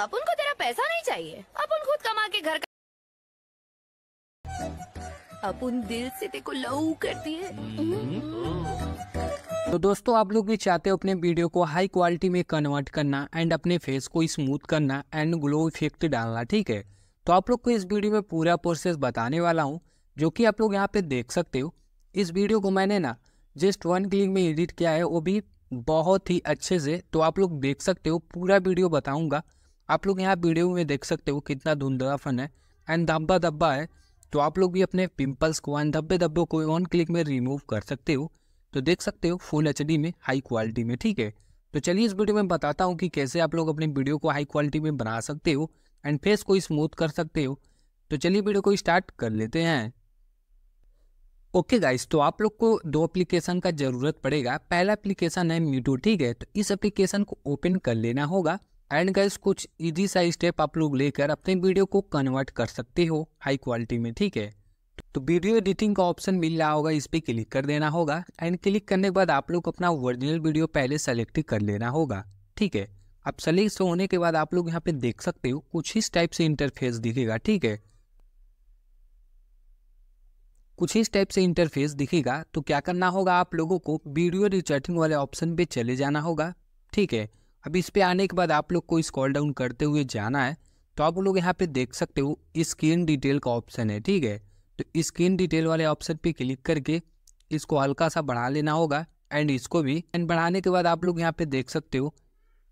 अब उनको तेरा पैसा नहीं चाहिए अब उन खुद कमा के घर का अपन दिल से तेरे को लव करती है तो दोस्तों आप लोग भी चाहते हो अपने वीडियो को हाई क्वालिटी में कन्वर्ट करना एंड अपने फेस को स्मूथ करना एंड ग्लो इफेक्ट डालना ठीक है तो आप लोग को इस वीडियो में पूरा प्रोसेस बताने वाला हूँ जो कि आप लोग यहाँ पे देख सकते हो इस वीडियो को मैंने ना जस्ट वन क्लिक में एडिट किया है वो भी बहुत ही अच्छे से तो आप लोग देख सकते हो पूरा वीडियो बताऊँगा आप लोग यहाँ वीडियो में देख सकते हो कितना धुंधलापन है एंड धब्बा धब्बा है तो आप लोग भी अपने पिंपल्स को एंड धब्बे धब्बे को वन क्लिक में रिमूव कर सकते हो तो देख सकते हो फुल एच में हाई क्वालिटी में ठीक है तो चलिए इस वीडियो में बताता हूँ कि कैसे आप लोग अपनी वीडियो को हाई क्वालिटी में बना सकते हो एंड फेस को स्मूथ कर सकते हो तो चलिए वीडियो को स्टार्ट कर लेते हैं ओके okay गाइस तो आप लोग को दो एप्लीकेशन का ज़रूरत पड़ेगा पहला एप्लीकेशन है मीटू ठीक है तो इस एप्लीकेशन को ओपन कर लेना होगा एंड गैस कुछ इजी सा स्टेप आप लोग लेकर अपने वीडियो को कन्वर्ट कर सकते हो हाई क्वालिटी में ठीक है तो वीडियो एडिटिंग का ऑप्शन मिल रहा होगा इस पर क्लिक कर देना होगा एंड क्लिक करने के बाद आप लोग अपना ओरिजिनल वीडियो पहले सेलेक्ट कर लेना होगा ठीक है अब सेलेक्ट होने के बाद आप लोग यहाँ पे देख सकते हो कुछ इस टाइप से इंटरफेस दिखेगा ठीक है कुछ इस टाइप से इंटरफेस दिखेगा तो क्या करना होगा आप लोगों को वीडियो रिचार्टिंग वाले ऑप्शन पे चले जाना होगा ठीक है अब इस पर आने के बाद आप लोग को स्कॉल डाउन करते हुए जाना है तो आप लोग यहाँ पे देख सकते हो स्क्रीन डिटेल का ऑप्शन है ठीक है तो स्क्रीन डिटेल वाले ऑप्शन पे क्लिक करके इसको हल्का सा बढ़ा लेना होगा एंड इसको भी एंड बढ़ाने के बाद आप लोग यहाँ पे देख सकते हो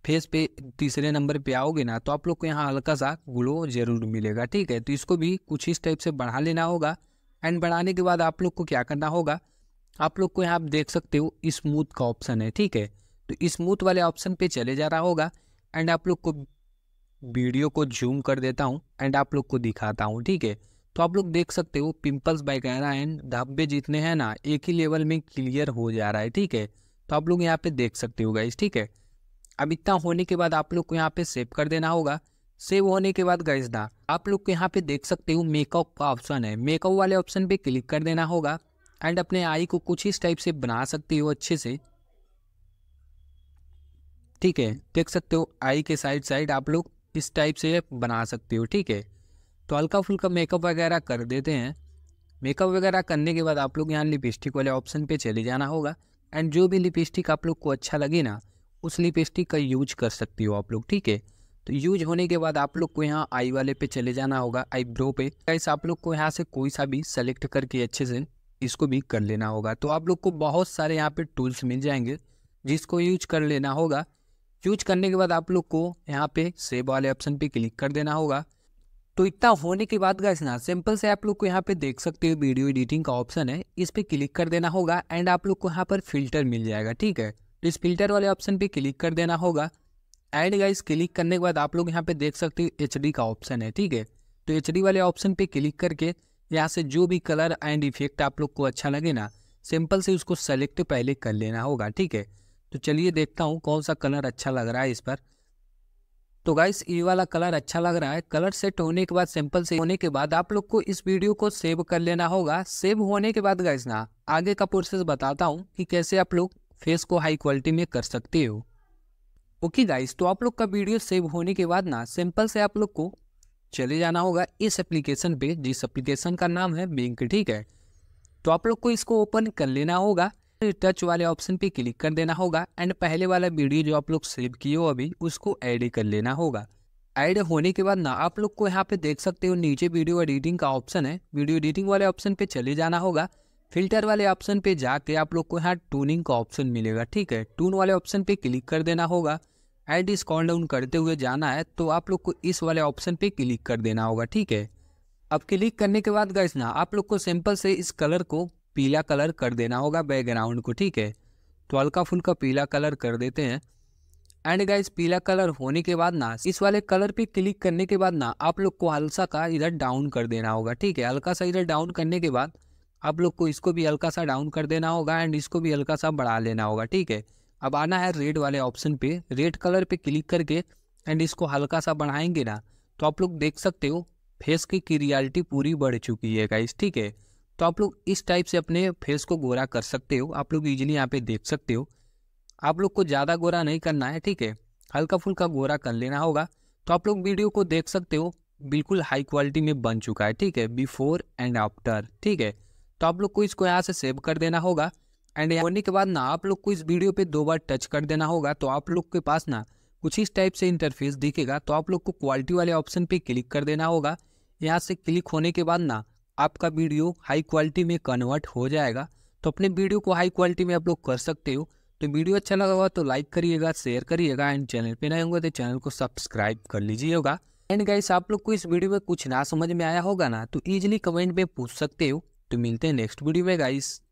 फेस पे तीसरे नंबर पे आओगे ना तो आप लोग को यहाँ हल्का सा ग्लो जरूर मिलेगा ठीक है तो इसको भी कुछ इस टाइप से बढ़ा लेना होगा एंड बढ़ाने के बाद आप लोग को क्या करना होगा आप लोग को यहाँ देख सकते हो स्मूथ का ऑप्शन है ठीक है तो स्मूथ वाले ऑप्शन पे चले जा रहा होगा एंड आप लोग को वीडियो को जूम कर देता हूँ एंड आप लोग को दिखाता हूँ ठीक है तो आप लोग देख सकते हो पिंपल्स वगैरह एंड धब्बे जितने हैं ना एक ही लेवल में क्लियर हो जा रहा है ठीक है तो आप लोग यहाँ पे देख सकते हो गाइज ठीक है अब इतना होने के बाद आप लोग को यहाँ पे सेव कर देना होगा सेव होने के बाद गाइज ना आप लोग को यहाँ पे देख सकते हो मेकअप का ऑप्शन है मेकअप वाले ऑप्शन पे क्लिक कर देना होगा एंड अपने आई को कुछ इस टाइप से बना सकते हो अच्छे से ठीक है देख सकते हो आई के साइड साइड आप लोग इस टाइप से बना सकते हो ठीक है तो हल्का फुल्का मेकअप वगैरह कर देते हैं मेकअप वगैरह करने के बाद आप लोग यहाँ लिपस्टिक वाले ऑप्शन पे चले जाना होगा एंड जो भी लिपस्टिक आप लोग को अच्छा लगे ना उस लिपस्टिक का यूज कर सकती हो आप लोग ठीक है तो यूज होने के बाद आप लोग को यहाँ आई वाले पे चले जाना होगा आईब्रो पे कैस आप लोग को यहाँ से कोई सा भी सेलेक्ट करके अच्छे से इसको भी कर लेना होगा तो आप लोग को बहुत सारे यहाँ पे टूल्स मिल जाएंगे जिसको यूज कर लेना होगा चूज करने के बाद आप लोग को यहाँ पे सेव वाले ऑप्शन पे क्लिक कर देना होगा तो इतना होने के बाद गाइस ना सिंपल से आप लोग को यहाँ पे देख सकते हो वीडियो एडिटिंग का ऑप्शन है इस पर क्लिक कर देना होगा एंड आप लोग को यहाँ पर फिल्टर मिल जाएगा ठीक है तो इस फिल्टर वाले ऑप्शन पे क्लिक कर देना होगा एंड गाइस क्लिक करने के बाद आप लोग यहाँ पे देख सकते हो एच का ऑप्शन है ठीक है तो एच वाले ऑप्शन पर क्लिक करके यहाँ से जो भी कलर एंड इफेक्ट आप लोग को अच्छा लगे ना सिंपल से उसको सेलेक्ट पहले कर लेना होगा ठीक है तो चलिए देखता हूँ कौन सा कलर अच्छा लग रहा है इस पर तो गाइस ये वाला कलर अच्छा लग रहा है कलर सेट होने के बाद सिंपल से होने के बाद आप लोग को इस वीडियो को सेव कर लेना होगा सेव होने के बाद गाइस ना आगे का प्रोसेस बताता हूँ कि कैसे आप लोग फेस को हाई क्वालिटी में कर सकते हो ओके गाइस तो आप लोग का वीडियो सेव होने के बाद ना सिंपल से आप लोग को चले जाना होगा इस एप्लीकेशन पे जिस एप्लीकेशन का नाम है बिंक ठीक है तो आप लोग को इसको ओपन कर लेना होगा टच तो वाले ऑप्शन पे क्लिक कर देना होगा एंड पहले वाला वीडियो जो आप लोग सेव किए हो अभी उसको ऐड कर लेना होगा ऐड होने के बाद ना आप लोग को यहाँ पे देख सकते हो नीचे वीडियो एडिटिंग का ऑप्शन है वीडियो एडिटिंग वाले ऑप्शन पे चले जाना होगा फिल्टर वाले ऑप्शन पे जाके आप लोग को यहाँ टूनिंग का ऑप्शन मिलेगा ठीक है टून वाले ऑप्शन पे क्लिक कर देना होगा एड स्कॉल डाउन करते हुए जाना है तो आप लोग को इस वाले ऑप्शन पे क्लिक कर देना होगा ठीक है अब क्लिक करने के बाद गए ना आप लोग को सिंपल से इस कलर को पीला कलर कर देना होगा बैकग्राउंड को ठीक है तो हल्का फुल्का पीला कलर कर देते हैं एंड गाइस पीला कलर होने के बाद ना इस वाले कलर पे क्लिक करने के बाद ना आप लोग को हल्का का इधर डाउन कर देना होगा ठीक है हल्का सा इधर डाउन करने के बाद आप लोग को इसको भी हल्का सा डाउन कर देना होगा एंड इसको भी हल्का सा बढ़ा लेना होगा ठीक है अब आना है रेड वाले ऑप्शन पे रेड कलर पे क्लिक करके एंड इसको हल्का सा बढ़ाएंगे ना तो आप लोग देख सकते हो फेस की क्रियालिटी पूरी बढ़ चुकी है गाइस ठीक है तो आप लोग इस टाइप से अपने फेस को गोरा कर सकते हो आप लोग यूजली यहाँ पे देख सकते हो आप लोग को ज़्यादा गोरा नहीं करना है ठीक है हल्का फुल्का गोरा कर लेना होगा तो आप लोग वीडियो को देख सकते हो बिल्कुल हाई क्वालिटी में बन चुका है ठीक है बिफोर एंड आफ्टर ठीक है तो आप लोग को इसको यहाँ से सेव कर देना होगा एंड होने के बाद ना आप लोग को इस वीडियो पे दो बार टच कर देना होगा तो आप लोग के पास ना कुछ इस टाइप से इंटरफेस दिखेगा तो आप लोग को क्वालिटी वाले ऑप्शन पे क्लिक कर देना होगा यहाँ से क्लिक होने के बाद ना आपका वीडियो हाई क्वालिटी में कन्वर्ट हो जाएगा तो अपने वीडियो को हाई क्वालिटी में आप लोग कर सकते हो तो वीडियो अच्छा लगा हुआ तो लाइक करिएगा शेयर करिएगा एंड चैनल पे नए होंगे तो चैनल को सब्सक्राइब कर लीजिएगा एंड गाइस आप लोग को इस वीडियो में कुछ ना समझ में आया होगा ना तो ईजिली कमेंट में पूछ सकते हो तो मिलते हैं नेक्स्ट वीडियो में गाइस